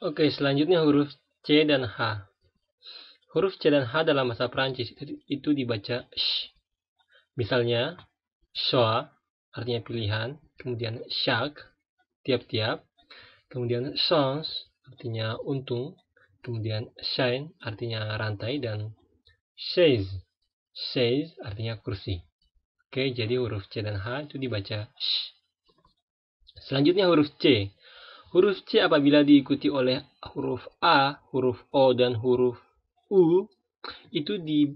Oke, selanjutnya huruf C dan H. Huruf C dan H dalam bahasa Prancis itu, dibaca sh. Misalnya, choix artinya pilihan, kemudian chaque tiap-tiap, kemudian chance artinya untung, kemudian shine artinya rantai dan chaise chaise artinya kursi. Oke, jadi huruf C dan H itu dibaca sh. Selanjutnya huruf C. Huruf C apabila diikuti oleh huruf A, huruf O, dan huruf U itu di,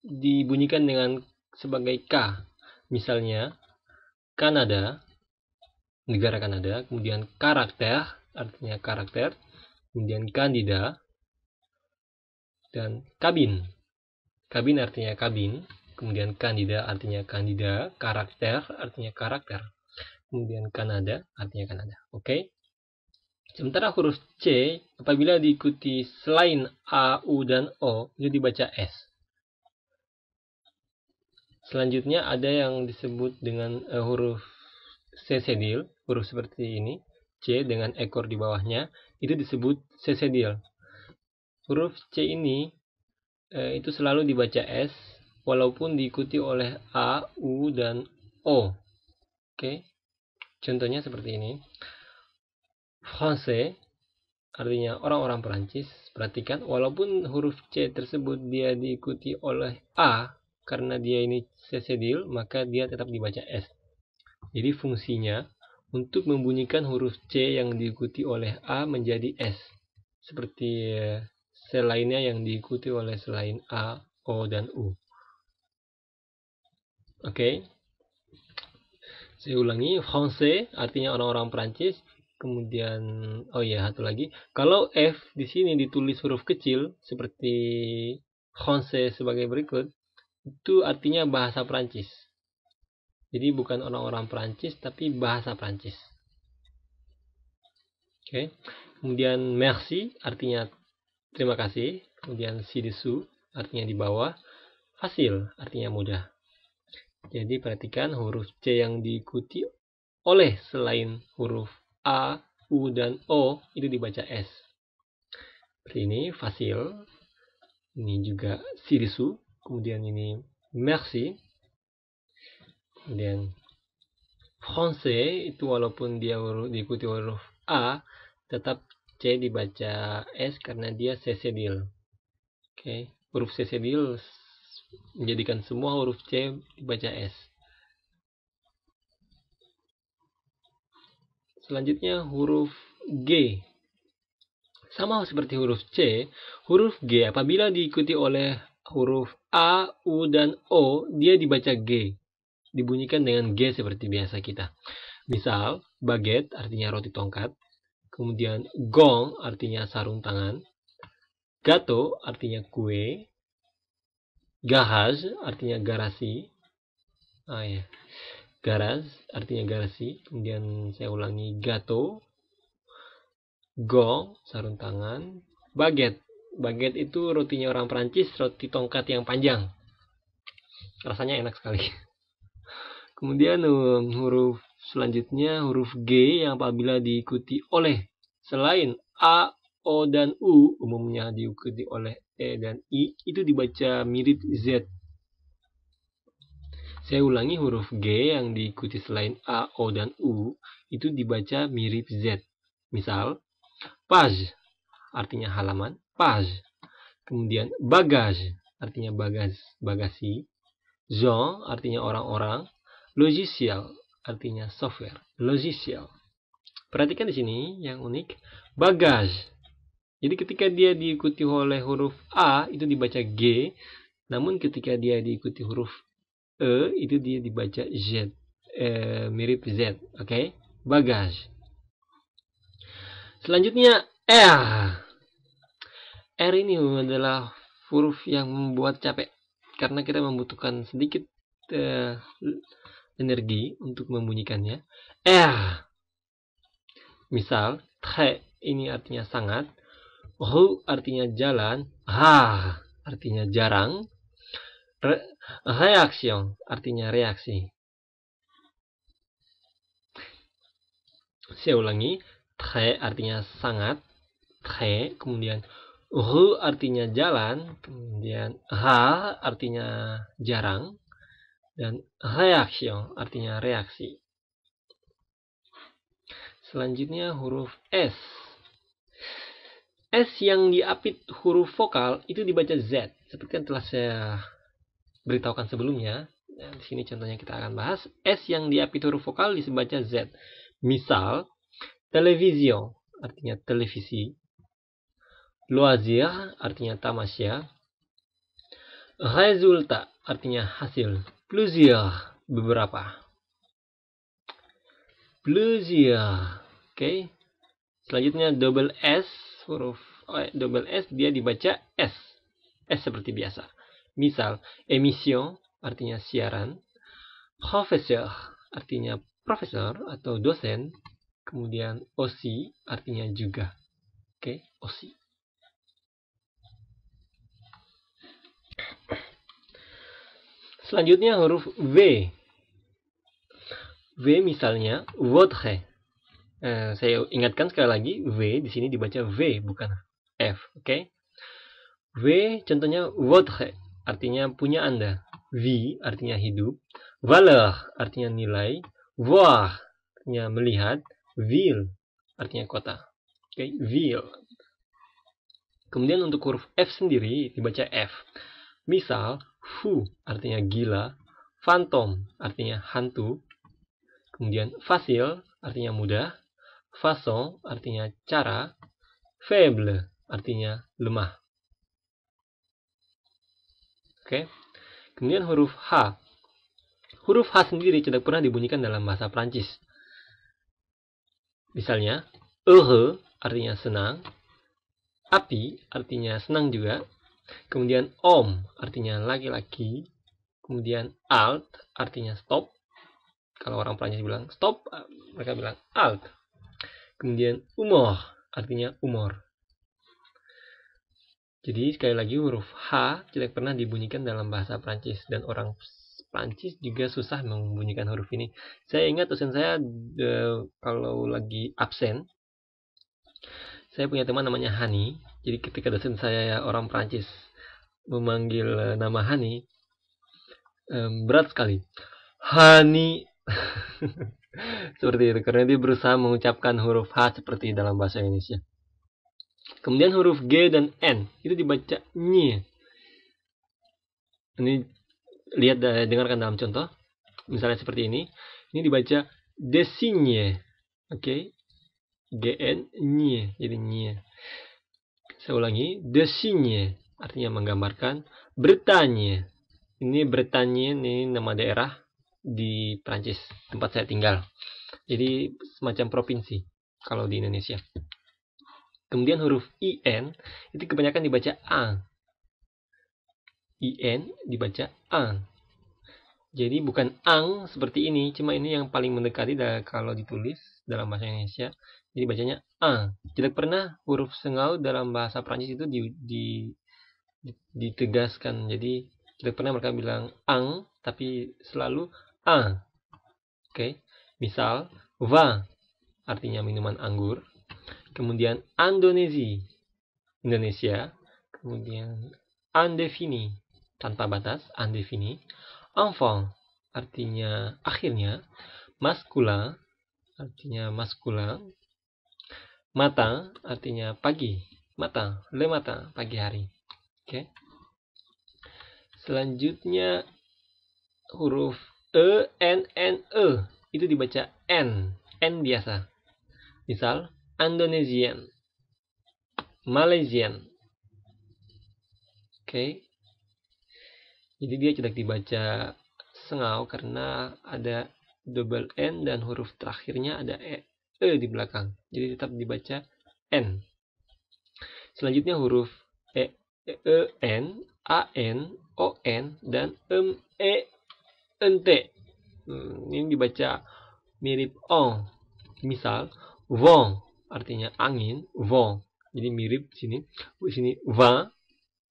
dibunyikan dengan sebagai K. Misalnya, Kanada, negara Kanada, kemudian karakter, artinya karakter, kemudian kandida, dan kabin. Kabin artinya kabin, kemudian kandida artinya kandida, karakter artinya karakter, kemudian Kanada artinya Kanada. Oke. Okay? Sementara huruf C apabila diikuti selain A, U, dan O itu dibaca S. Selanjutnya ada yang disebut dengan uh, huruf sesedil, huruf seperti ini, C dengan ekor di bawahnya, itu disebut sesedil. Huruf C ini uh, itu selalu dibaca S walaupun diikuti oleh A, U, dan O. Oke. Okay? Contohnya seperti ini. Français artinya orang-orang Perancis. Perhatikan walaupun huruf C tersebut dia diikuti oleh A karena dia ini sesedil maka dia tetap dibaca S. Jadi fungsinya untuk membunyikan huruf C yang diikuti oleh A menjadi S. Seperti eh, selainnya yang diikuti oleh selain A, O, dan U. Oke. Okay. Saya ulangi, Français artinya orang-orang Perancis, kemudian oh ya satu lagi kalau f di sini ditulis huruf kecil seperti Honse sebagai berikut itu artinya bahasa Prancis jadi bukan orang-orang Prancis tapi bahasa Prancis oke okay. kemudian merci artinya terima kasih kemudian si sidisu artinya di bawah hasil artinya mudah jadi perhatikan huruf C yang diikuti oleh selain huruf A, U, dan O itu dibaca S. Seperti ini, fasil. Ini juga sirisu. Kemudian ini merci. Kemudian français itu walaupun dia diikuti huruf A, tetap C dibaca S karena dia sesedil. Oke, okay. huruf sesedil menjadikan semua huruf C dibaca S. Selanjutnya huruf G. Sama seperti huruf C, huruf G apabila diikuti oleh huruf A, U, dan O, dia dibaca G. Dibunyikan dengan G seperti biasa kita. Misal, baget artinya roti tongkat, kemudian gong artinya sarung tangan, gato artinya kue, gahaz artinya garasi. Ah, ya garas artinya garasi kemudian saya ulangi gato gong sarung tangan baget. Baget itu rotinya orang Perancis roti tongkat yang panjang rasanya enak sekali kemudian um, huruf selanjutnya huruf G yang apabila diikuti oleh selain A, O dan U umumnya diikuti oleh E dan I itu dibaca mirip Z saya ulangi huruf G yang diikuti selain A, O, dan U itu dibaca mirip Z. Misal, page artinya halaman, page. Kemudian bagage artinya bagas, bagasi. Zon artinya orang-orang. logisial artinya software, logisial Perhatikan di sini yang unik, bagage. Jadi ketika dia diikuti oleh huruf A itu dibaca G, namun ketika dia diikuti huruf e itu dia dibaca z e, mirip z oke okay? bagage selanjutnya r r ini adalah huruf yang membuat capek karena kita membutuhkan sedikit e, energi untuk membunyikannya r misal tre ini artinya sangat ru artinya jalan ha artinya jarang Eh, reaction artinya reaksi. Saya ulangi, tre artinya sangat, tre, kemudian ru artinya jalan, kemudian ha artinya jarang, dan reaction artinya reaksi. Selanjutnya huruf S. S yang diapit huruf vokal itu dibaca Z, seperti yang telah saya beritahukan sebelumnya. Nah, di sini contohnya kita akan bahas S yang diapit huruf vokal disebaca Z. Misal, televisio artinya televisi. Loisir artinya tamasya. Resulta artinya hasil. Plusieurs beberapa. Plusieurs. Oke. Okay. Selanjutnya double S huruf oh, double S dia dibaca S. S seperti biasa. Misal, emission artinya siaran, professeur artinya profesor atau dosen, kemudian osi artinya juga. Oke, okay? osi. Selanjutnya huruf V. V misalnya votre. Eh, saya ingatkan sekali lagi V di sini dibaca V bukan F, oke? Okay? V contohnya votre artinya punya Anda. V artinya hidup, valeur artinya nilai, voir artinya melihat, ville artinya kota. Oke, okay? ville. Kemudian untuk huruf F sendiri dibaca F. Misal, fu artinya gila, phantom artinya hantu, kemudian facile artinya mudah, façon artinya cara, Feble artinya lemah. Oke. Kemudian huruf H. Huruf H sendiri tidak pernah dibunyikan dalam bahasa Prancis. Misalnya, heureux artinya senang, api artinya senang juga, kemudian om artinya laki-laki, kemudian alt artinya stop. Kalau orang Prancis bilang stop, eh, mereka bilang alt. Kemudian umur artinya umur. Jadi sekali lagi huruf H tidak pernah dibunyikan dalam bahasa Prancis dan orang Prancis juga susah membunyikan huruf ini. Saya ingat dosen saya de, eh, kalau lagi absen, saya punya teman namanya Hani. Jadi ketika dosen saya orang Prancis memanggil eh, nama Hani, um, berat sekali. Hani seperti itu karena dia berusaha mengucapkan huruf H seperti dalam bahasa Indonesia. Kemudian huruf G dan N itu dibaca ny. Ini lihat dan dengarkan dalam contoh. Misalnya seperti ini. Ini dibaca desinye, Oke. Okay. GN nye jadi nye. Saya ulangi, desinye. artinya menggambarkan, Bretagne. Ini Bretagne ini nama daerah di Prancis tempat saya tinggal. Jadi semacam provinsi kalau di Indonesia. Kemudian huruf IN itu kebanyakan dibaca A. IN dibaca A. Jadi bukan ang seperti ini, cuma ini yang paling mendekati kalau ditulis dalam bahasa Indonesia. Jadi bacanya a. Tidak pernah huruf sengau dalam bahasa Prancis itu di, di, ditegaskan. Jadi tidak pernah mereka bilang ang, tapi selalu a. Oke, misal va artinya minuman anggur, kemudian Andonesi, Indonesia, kemudian undefini, tanpa batas, undefini, enfant, artinya akhirnya, maskula, artinya maskula, mata, artinya pagi, mata, le mata, pagi hari. Oke. Selanjutnya huruf e n n e itu dibaca n, n biasa. Misal Indonesian, Malaysian. Oke. Okay. Jadi dia tidak dibaca sengau karena ada double N dan huruf terakhirnya ada E, e di belakang. Jadi tetap dibaca N. Selanjutnya huruf E, e, e N, A, N, O, N, dan M, E, N, T. Hmm, ini dibaca mirip O. Misal, wong, artinya angin, vent. Jadi mirip sini. Di sini va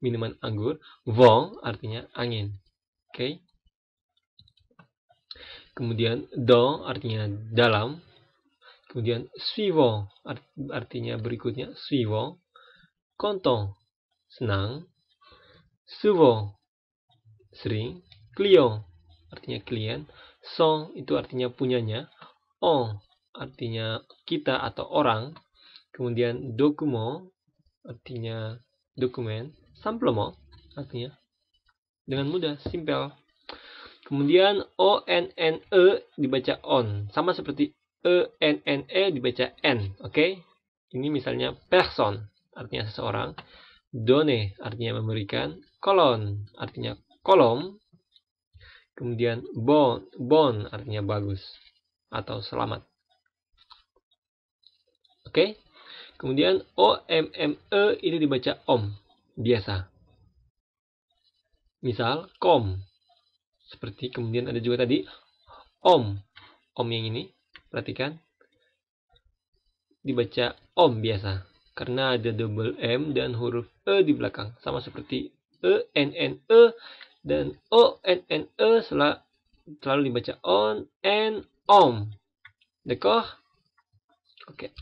minuman anggur, vent artinya angin. Oke. Okay. Kemudian do artinya dalam. Kemudian suivo art, artinya berikutnya suivo, kontong senang. Suvo sering. Client artinya klien. Son itu artinya punyanya. On artinya kita atau orang, kemudian dokumo artinya dokumen, samplomo artinya dengan mudah, simpel. Kemudian o n n e dibaca on, sama seperti e n n e dibaca n, oke? Okay? Ini misalnya person artinya seseorang, done artinya memberikan, kolon artinya kolom, kemudian bon bon artinya bagus atau selamat. Oke? Okay? Kemudian O M M E ini dibaca om biasa. Misal kom. Seperti kemudian ada juga tadi om. Om yang ini perhatikan dibaca om biasa karena ada double M dan huruf E di belakang sama seperti E N N E dan O N N E setelah selalu dibaca on and om. Dekoh? Oke. Okay.